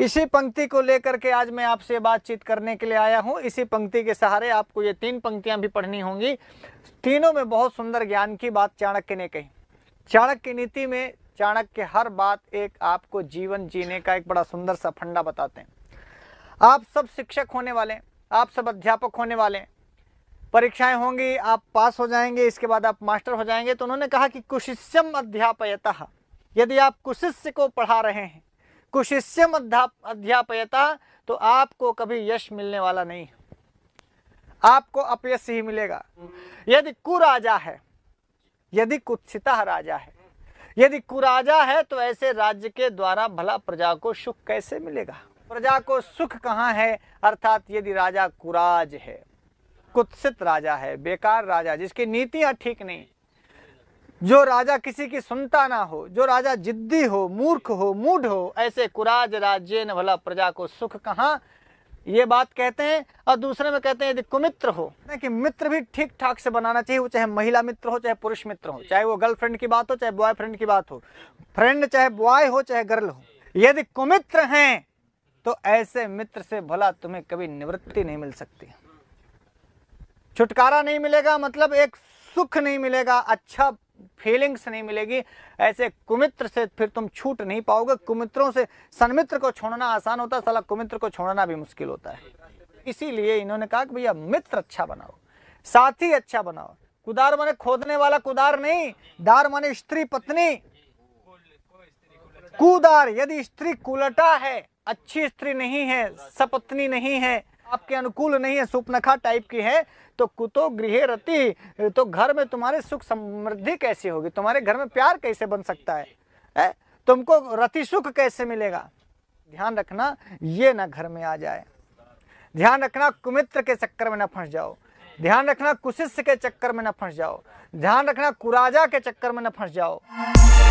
इसी पंक्ति को लेकर के आज मैं आपसे बातचीत करने के लिए आया हूँ इसी पंक्ति के सहारे आपको ये तीन पंक्तियां भी पढ़नी होंगी तीनों में बहुत सुंदर ज्ञान की बात चाणक्य ने कही चाणक्य नीति में चाणक्य हर बात एक आपको जीवन जीने का एक बड़ा सुंदर सा फंडा बताते हैं आप सब शिक्षक होने वाले आप सब अध्यापक होने वाले हैं परीक्षाएं होंगी आप पास हो जाएंगे इसके बाद आप मास्टर हो जाएंगे तो उन्होंने कहा कि कुशिष्यम अध्यापयता यदि आप कुशिष्य को पढ़ा रहे हैं कुशिष्यम अध्यापयता तो आपको कभी यश मिलने वाला नहीं आपको अपयश ही मिलेगा यदि कुराजा है यदि कुत्सिता राजा है यदि कुराजा है तो ऐसे राज्य के द्वारा भला प्रजा को सुख कैसे मिलेगा प्रजा को सुख कहाँ है अर्थात यदि राजा कुराज है कुत्सित राजा है बेकार राजा जिसकी नीतियां ठीक नहीं जो राजा किसी की सुनता ना हो जो राजा जिद्दी हो मूर्ख हो मूढ़ हो ऐसे कुराज राज्य न भला प्रजा को सुख कहाँ ये बात कहते हैं और दूसरे में कहते हैं यदि कुमित्र हो ना कि मित्र भी ठीक ठाक से बनाना चाहिए वो चाहे महिला मित्र हो चाहे पुरुष मित्र हो चाहे वो गर्लफ्रेंड की बात हो चाहे बॉयफ्रेंड की बात हो फ्रेंड चाहे बॉय हो चाहे गर्ल हो यदि कुमित्र हैं तो ऐसे मित्र से भला तुम्हें कभी निवृत्ति नहीं मिल सकती छुटकारा नहीं मिलेगा मतलब एक सुख नहीं मिलेगा अच्छा फीलिंग्स नहीं मिलेगी ऐसे कुमित्र से फिर तुम छूट नहीं पाओगे कुमित्रों से सन्मित्र को छोड़ना आसान होता है सला कुमित्र को छोड़ना भी मुश्किल होता है इसीलिए इन्होंने कहा कि भैया मित्र अच्छा बनाओ साथी अच्छा बनाओ कुदार माने खोदने वाला कुदार नहीं दार माने स्त्री पत्नी कुदार यदि स्त्री कुलटा है अच्छी स्त्री नहीं है सपत्नी नहीं है आपके अनुकूल नहीं है सुपनखा टाइप की है तो कुतो गृह रति तो घर में तुम्हारे सुख समृद्धि कैसी होगी तुम्हारे घर में प्यार कैसे बन सकता है, ए? तुमको रति सुख कैसे मिलेगा ध्यान रखना ये ना घर में आ जाए ध्यान रखना कुमित्र के चक्कर में ना फंस जाओ ध्यान रखना कुशिष्य के चक्कर में ना फंस जाओ ध्यान रखना कुराजा के चक्कर में ना फंस जाओ